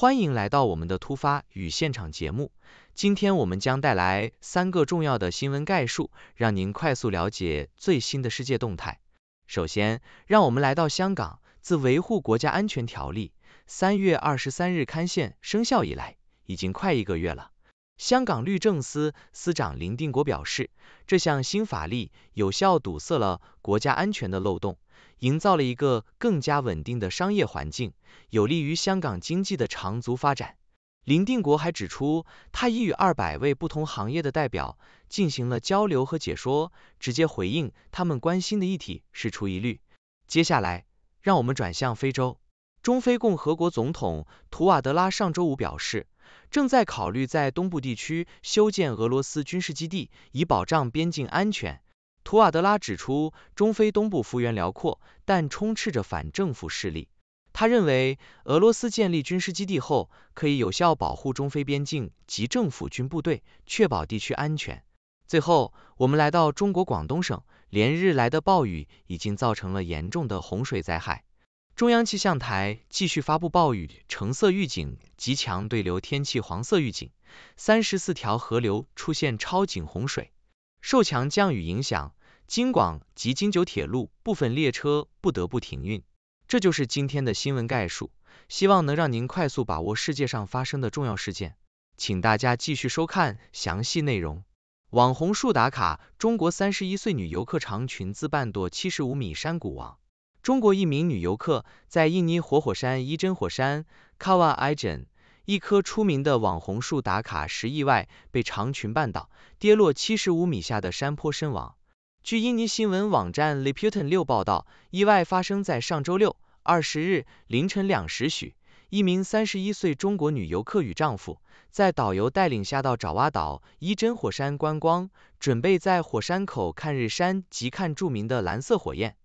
欢迎来到我们的突发与现场节目。今天我们将带来三个重要的新闻概述，让您快速了解最新的世界动态。首先，让我们来到香港。自《维护国家安全条例》三月二十三日刊宪生效以来，已经快一个月了。香港律政司司长林定国表示，这项新法例有效堵塞了国家安全的漏洞，营造了一个更加稳定的商业环境，有利于香港经济的长足发展。林定国还指出，他已与二百位不同行业的代表进行了交流和解说，直接回应他们关心的议题是除疑虑。接下来，让我们转向非洲，中非共和国总统图瓦德拉上周五表示。正在考虑在东部地区修建俄罗斯军事基地，以保障边境安全。图瓦德拉指出，中非东部幅员辽阔，但充斥着反政府势力。他认为，俄罗斯建立军事基地后，可以有效保护中非边境及政府军部队，确保地区安全。最后，我们来到中国广东省，连日来的暴雨已经造成了严重的洪水灾害。中央气象台继续发布暴雨橙色预警，极强对流天气黄色预警，三十四条河流出现超警洪水。受强降雨影响，京广及京九铁路部分列车不得不停运。这就是今天的新闻概述，希望能让您快速把握世界上发生的重要事件。请大家继续收看详细内容。网红树打卡，中国三十一岁女游客长裙子半裸七十五米山谷网。中国一名女游客在印尼活火山伊真火山 （Kawah Ijen） 一棵出名的网红树打卡时意外被长裙绊倒，跌落七十五米下的山坡身亡。据印尼新闻网站《Liputan6》报道，意外发生在上周六二十日凌晨两时许，一名三十一岁中国女游客与丈夫在导游带领下到爪哇岛伊真火山观光，准备在火山口看日山及看著名的蓝色火焰。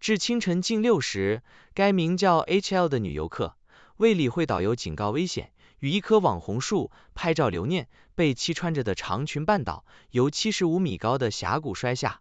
至清晨近六时，该名叫 H.L. 的女游客为理会导游警告危险，与一棵网红树拍照留念，被七穿着的长裙绊倒，由七十五米高的峡谷摔下。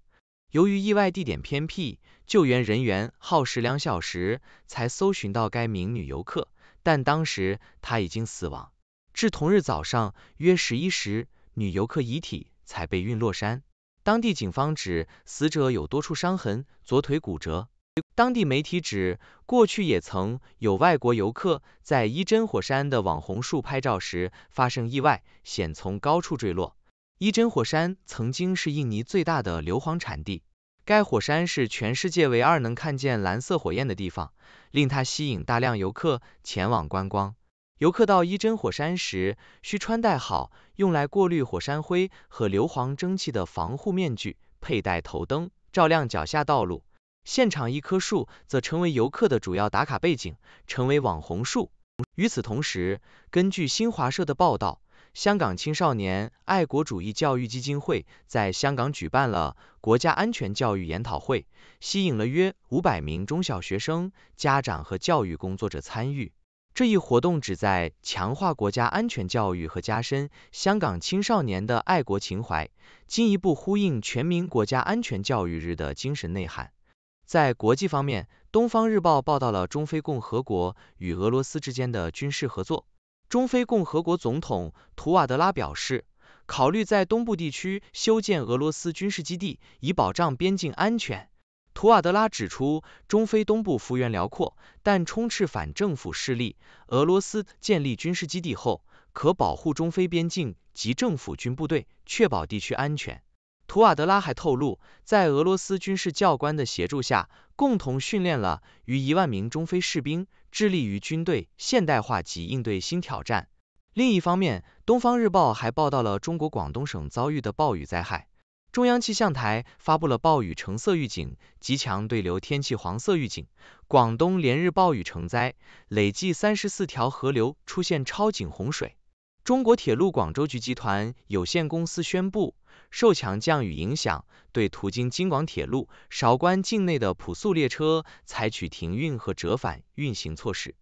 由于意外地点偏僻，救援人员耗时两小时才搜寻到该名女游客，但当时她已经死亡。至同日早上约十一时，女游客遗体才被运落山。当地警方指，死者有多处伤痕，左腿骨折。当地媒体指，过去也曾有外国游客在伊真火山的网红树拍照时发生意外，险从高处坠落。伊真火山曾经是印尼最大的硫磺产地，该火山是全世界唯二能看见蓝色火焰的地方，令它吸引大量游客前往观光。游客到伊真火山时，需穿戴好用来过滤火山灰和硫磺蒸汽的防护面具，佩戴头灯照亮脚下道路。现场一棵树则成为游客的主要打卡背景，成为网红树。与此同时，根据新华社的报道，香港青少年爱国主义教育基金会在香港举办了国家安全教育研讨会，吸引了约五百名中小学生、家长和教育工作者参与。这一活动旨在强化国家安全教育和加深香港青少年的爱国情怀，进一步呼应全民国家安全教育日的精神内涵。在国际方面，《东方日报》报道了中非共和国与俄罗斯之间的军事合作。中非共和国总统图瓦德拉表示，考虑在东部地区修建俄罗斯军事基地，以保障边境安全。图瓦德拉指出，中非东部幅员辽阔，但充斥反政府势力。俄罗斯建立军事基地后，可保护中非边境及政府军部队，确保地区安全。图瓦德拉还透露，在俄罗斯军事教官的协助下，共同训练了逾一万名中非士兵，致力于军队现代化及应对新挑战。另一方面，《东方日报》还报道了中国广东省遭遇的暴雨灾害。中央气象台发布了暴雨橙色预警，极强对流天气黄色预警。广东连日暴雨成灾，累计三十四条河流出现超警洪水。中国铁路广州局集团有限公司宣布，受强降雨影响，对途经京广铁路韶关境内的普速列车采取停运和折返运行措施。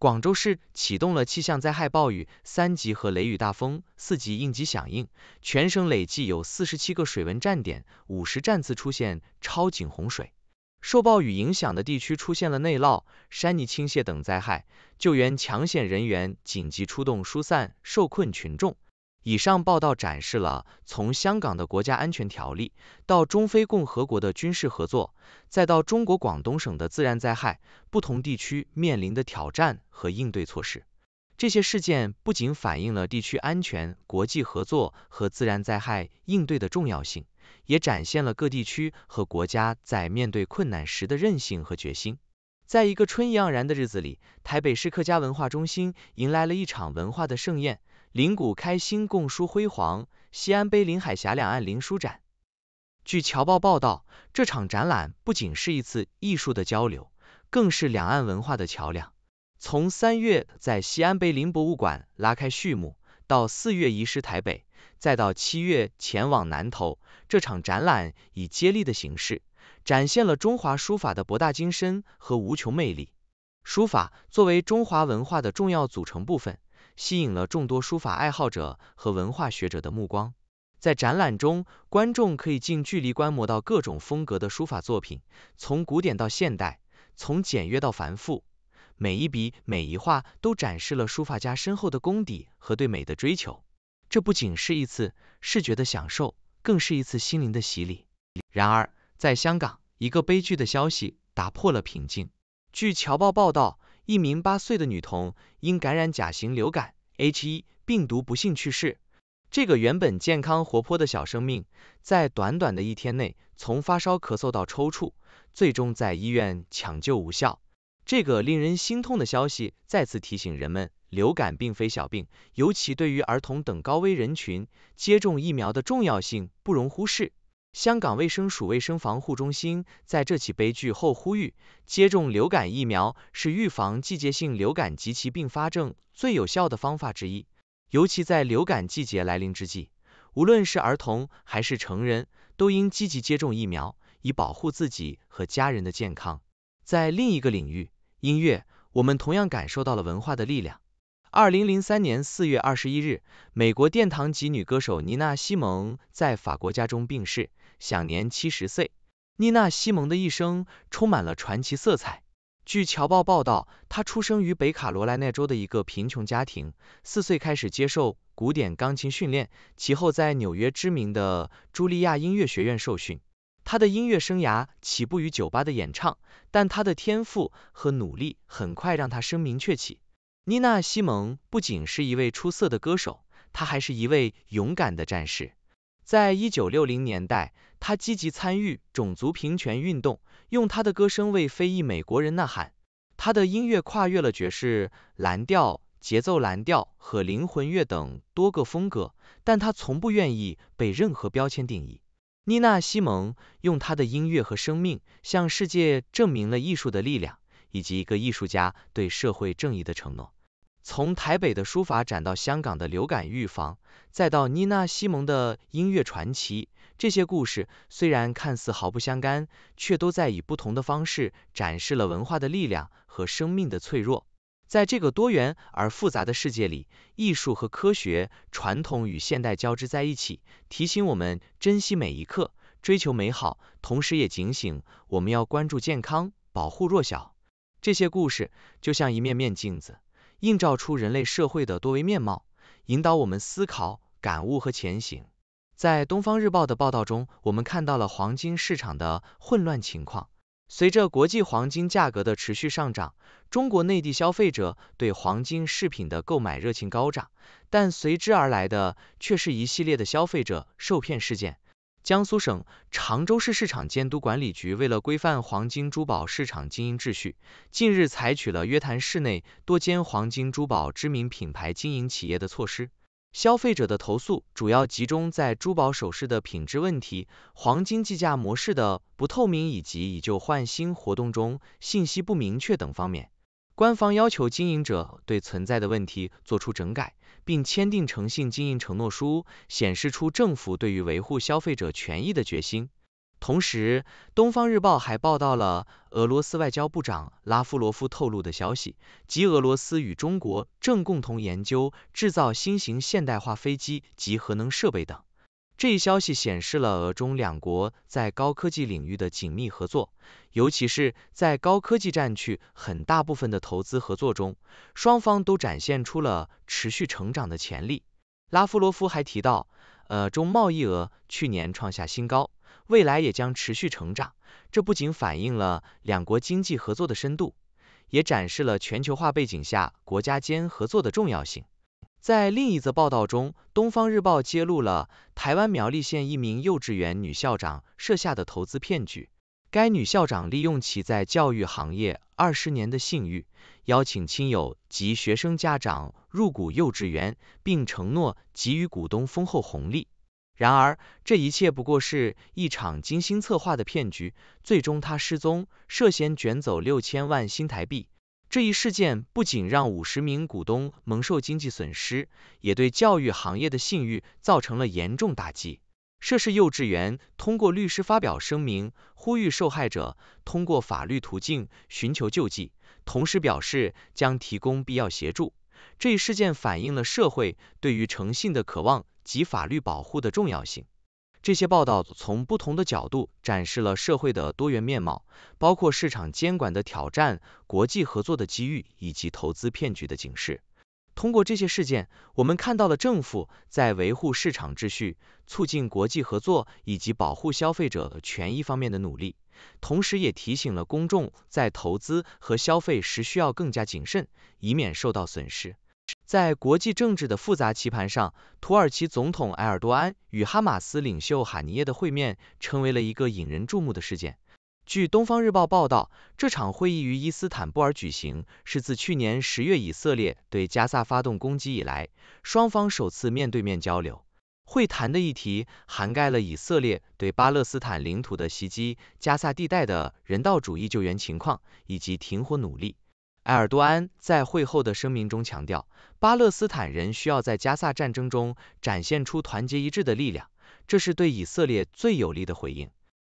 广州市启动了气象灾害暴雨三级和雷雨大风四级应急响应，全省累计有四十七个水文站点、五十站次出现超警洪水。受暴雨影响的地区出现了内涝、山泥倾泻等灾害，救援抢险人员紧急出动疏散受困群众。以上报道展示了从香港的国家安全条例，到中非共和国的军事合作，再到中国广东省的自然灾害，不同地区面临的挑战和应对措施。这些事件不仅反映了地区安全、国际合作和自然灾害应对的重要性，也展现了各地区和国家在面对困难时的韧性和决心。在一个春意盎然的日子里，台北市客家文化中心迎来了一场文化的盛宴。灵谷开心共书辉煌，西安碑林海峡两岸灵书展。据侨报报道，这场展览不仅是一次艺术的交流，更是两岸文化的桥梁。从三月在西安碑林博物馆拉开序幕，到四月移师台北，再到七月前往南投，这场展览以接力的形式，展现了中华书法的博大精深和无穷魅力。书法作为中华文化的重要组成部分。吸引了众多书法爱好者和文化学者的目光。在展览中，观众可以近距离观摩到各种风格的书法作品，从古典到现代，从简约到繁复，每一笔每一画都展示了书法家深厚的功底和对美的追求。这不仅是一次视觉的享受，更是一次心灵的洗礼。然而，在香港，一个悲剧的消息打破了平静。据《侨报》报道。一名八岁的女童因感染甲型流感 （H1） 病毒不幸去世。这个原本健康活泼的小生命，在短短的一天内，从发烧、咳嗽到抽搐，最终在医院抢救无效。这个令人心痛的消息再次提醒人们，流感并非小病，尤其对于儿童等高危人群，接种疫苗的重要性不容忽视。香港卫生署卫生防护中心在这起悲剧后呼吁，接种流感疫苗是预防季节性流感及其并发症最有效的方法之一。尤其在流感季节来临之际，无论是儿童还是成人都应积极接种疫苗，以保护自己和家人的健康。在另一个领域，音乐，我们同样感受到了文化的力量。二零零三年四月二十一日，美国殿堂级女歌手妮娜·西蒙在法国家中病逝，享年七十岁。妮娜·西蒙的一生充满了传奇色彩。据《侨报》报道，她出生于北卡罗来纳州的一个贫穷家庭，四岁开始接受古典钢琴训练，其后在纽约知名的茱莉亚音乐学院受训。她的音乐生涯起步于酒吧的演唱，但她的天赋和努力很快让她声名鹊起。妮娜·西蒙不仅是一位出色的歌手，她还是一位勇敢的战士。在一九六零年代，她积极参与种族平权运动，用她的歌声为非裔美国人呐喊。她的音乐跨越了爵士、蓝调、节奏蓝调和灵魂乐等多个风格，但她从不愿意被任何标签定义。妮娜·西蒙用她的音乐和生命向世界证明了艺术的力量，以及一个艺术家对社会正义的承诺。从台北的书法展到香港的流感预防，再到妮娜·西蒙的音乐传奇，这些故事虽然看似毫不相干，却都在以不同的方式展示了文化的力量和生命的脆弱。在这个多元而复杂的世界里，艺术和科学、传统与现代交织在一起，提醒我们珍惜每一刻，追求美好，同时也警醒我们要关注健康，保护弱小。这些故事就像一面面镜子。映照出人类社会的多维面貌，引导我们思考、感悟和前行。在《东方日报》的报道中，我们看到了黄金市场的混乱情况。随着国际黄金价格的持续上涨，中国内地消费者对黄金饰品的购买热情高涨，但随之而来的却是一系列的消费者受骗事件。江苏省常州市市场监督管理局为了规范黄金珠宝市场经营秩序，近日采取了约谈市内多间黄金珠宝知名品牌经营企业的措施。消费者的投诉主要集中在珠宝首饰的品质问题、黄金计价模式的不透明以及以旧换新活动中信息不明确等方面。官方要求经营者对存在的问题作出整改。并签订诚信经营承诺书，显示出政府对于维护消费者权益的决心。同时，《东方日报》还报道了俄罗斯外交部长拉夫罗夫透露的消息，即俄罗斯与中国正共同研究制造新型现代化飞机及核能设备等。这一消息显示了俄中两国在高科技领域的紧密合作，尤其是在高科技占去很大部分的投资合作中，双方都展现出了持续成长的潜力。拉夫罗夫还提到，呃，中贸易额去年创下新高，未来也将持续成长。这不仅反映了两国经济合作的深度，也展示了全球化背景下国家间合作的重要性。在另一则报道中，《东方日报》揭露了台湾苗栗县一名幼稚园女校长设下的投资骗局。该女校长利用其在教育行业二十年的信誉，邀请亲友及学生家长入股幼稚园，并承诺给予股东丰厚红利。然而，这一切不过是一场精心策划的骗局。最终，她失踪，涉嫌卷走六千万新台币。这一事件不仅让五十名股东蒙受经济损失，也对教育行业的信誉造成了严重打击。涉事幼稚园通过律师发表声明，呼吁受害者通过法律途径寻求救济，同时表示将提供必要协助。这一事件反映了社会对于诚信的渴望及法律保护的重要性。这些报道从不同的角度展示了社会的多元面貌，包括市场监管的挑战、国际合作的机遇以及投资骗局的警示。通过这些事件，我们看到了政府在维护市场秩序、促进国际合作以及保护消费者权益方面的努力，同时也提醒了公众在投资和消费时需要更加谨慎，以免受到损失。在国际政治的复杂棋盘上，土耳其总统埃尔多安与哈马斯领袖哈尼耶的会面成为了一个引人注目的事件。据《东方日报》报道，这场会议于伊斯坦布尔举行，是自去年十月以色列对加萨发动攻击以来，双方首次面对面交流。会谈的议题涵盖了以色列对巴勒斯坦领土的袭击、加萨地带的人道主义救援情况以及停火努力。埃尔多安在会后的声明中强调，巴勒斯坦人需要在加萨战争中展现出团结一致的力量，这是对以色列最有力的回应。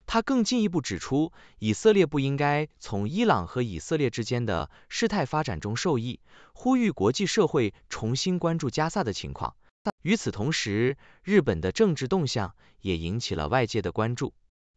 他更进一步指出，以色列不应该从伊朗和以色列之间的事态发展中受益，呼吁国际社会重新关注加萨的情况。与此同时，日本的政治动向也引起了外界的关注。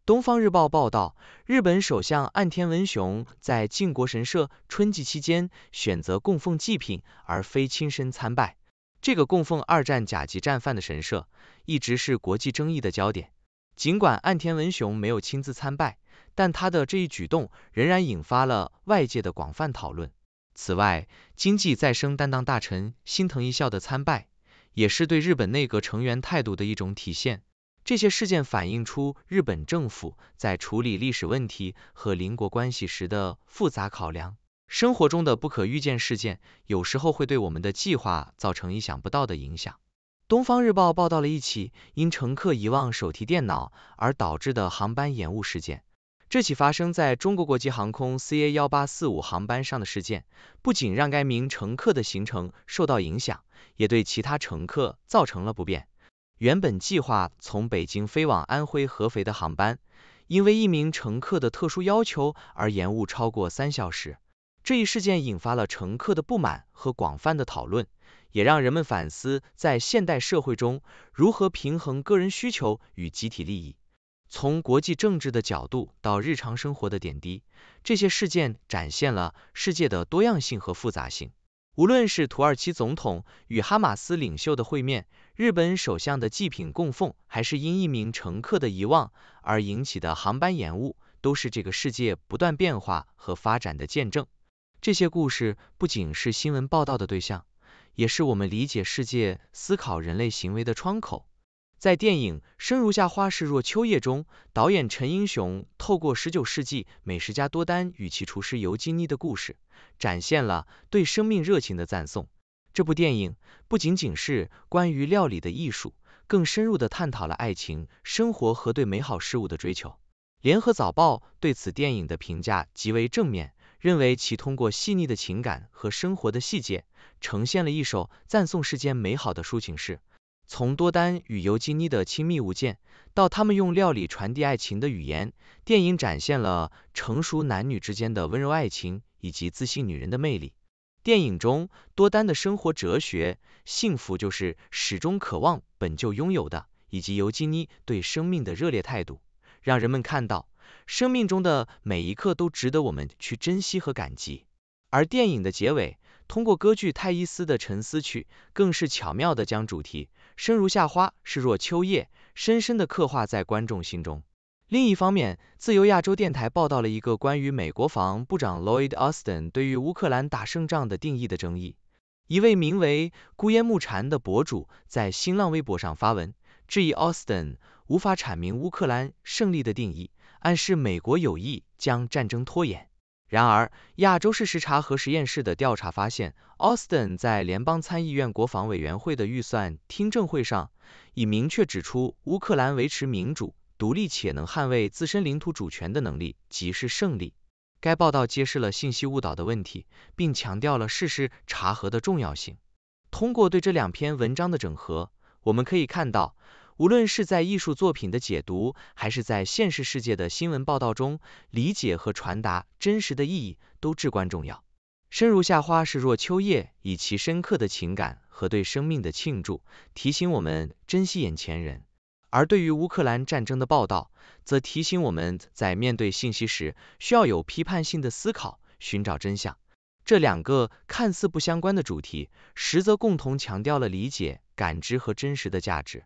《东方日报》报道，日本首相岸田文雄在靖国神社春季期间选择供奉祭品而非亲身参拜。这个供奉二战甲级战犯的神社一直是国际争议的焦点。尽管岸田文雄没有亲自参拜，但他的这一举动仍然引发了外界的广泛讨论。此外，经济再生担当大臣新藤一孝的参拜，也是对日本内阁成员态度的一种体现。这些事件反映出日本政府在处理历史问题和邻国关系时的复杂考量。生活中的不可预见事件，有时候会对我们的计划造成意想不到的影响。东方日报报道了一起因乘客遗忘手提电脑而导致的航班延误事件。这起发生在中国国际航空 CA 幺八四五航班上的事件，不仅让该名乘客的行程受到影响，也对其他乘客造成了不便。原本计划从北京飞往安徽合肥的航班，因为一名乘客的特殊要求而延误超过三小时。这一事件引发了乘客的不满和广泛的讨论，也让人们反思在现代社会中如何平衡个人需求与集体利益。从国际政治的角度到日常生活的点滴，这些事件展现了世界的多样性和复杂性。无论是土耳其总统与哈马斯领袖的会面，日本首相的祭品供奉，还是因一名乘客的遗忘而引起的航班延误，都是这个世界不断变化和发展的见证。这些故事不仅是新闻报道的对象，也是我们理解世界、思考人类行为的窗口。在电影《生如夏花，是若秋叶》中，导演陈英雄透过十九世纪美食家多丹与其厨师尤金妮的故事，展现了对生命热情的赞颂。这部电影不仅仅是关于料理的艺术，更深入地探讨了爱情、生活和对美好事物的追求。联合早报对此电影的评价极为正面，认为其通过细腻的情感和生活的细节，呈现了一首赞颂世间美好的抒情诗。从多丹与尤金妮的亲密无间，到他们用料理传递爱情的语言，电影展现了成熟男女之间的温柔爱情以及自信女人的魅力。电影中多丹的生活哲学“幸福就是始终渴望本就拥有的”，以及尤金妮对生命的热烈态度，让人们看到生命中的每一刻都值得我们去珍惜和感激。而电影的结尾，通过歌剧泰伊斯的沉思曲，更是巧妙的将主题。生如夏花，逝若秋叶，深深的刻画在观众心中。另一方面，自由亚洲电台报道了一个关于美国防部长 Lloyd Austin 对于乌克兰打胜仗的定义的争议。一位名为孤烟木蝉的博主在新浪微博上发文，质疑 Austin 无法阐明乌克兰胜利的定义，暗示美国有意将战争拖延。然而，亚洲事实查核实验室的调查发现，Austin 在联邦参议院国防委员会的预算听证会上已明确指出，乌克兰维持民主、独立且能捍卫自身领土主权的能力即是胜利。该报道揭示了信息误导的问题，并强调了事实查核的重要性。通过对这两篇文章的整合，我们可以看到。无论是在艺术作品的解读，还是在现实世界的新闻报道中，理解和传达真实的意义都至关重要。生如夏花，是若秋叶，以其深刻的情感和对生命的庆祝，提醒我们珍惜眼前人；而对于乌克兰战争的报道，则提醒我们在面对信息时，需要有批判性的思考，寻找真相。这两个看似不相关的主题，实则共同强调了理解、感知和真实的价值。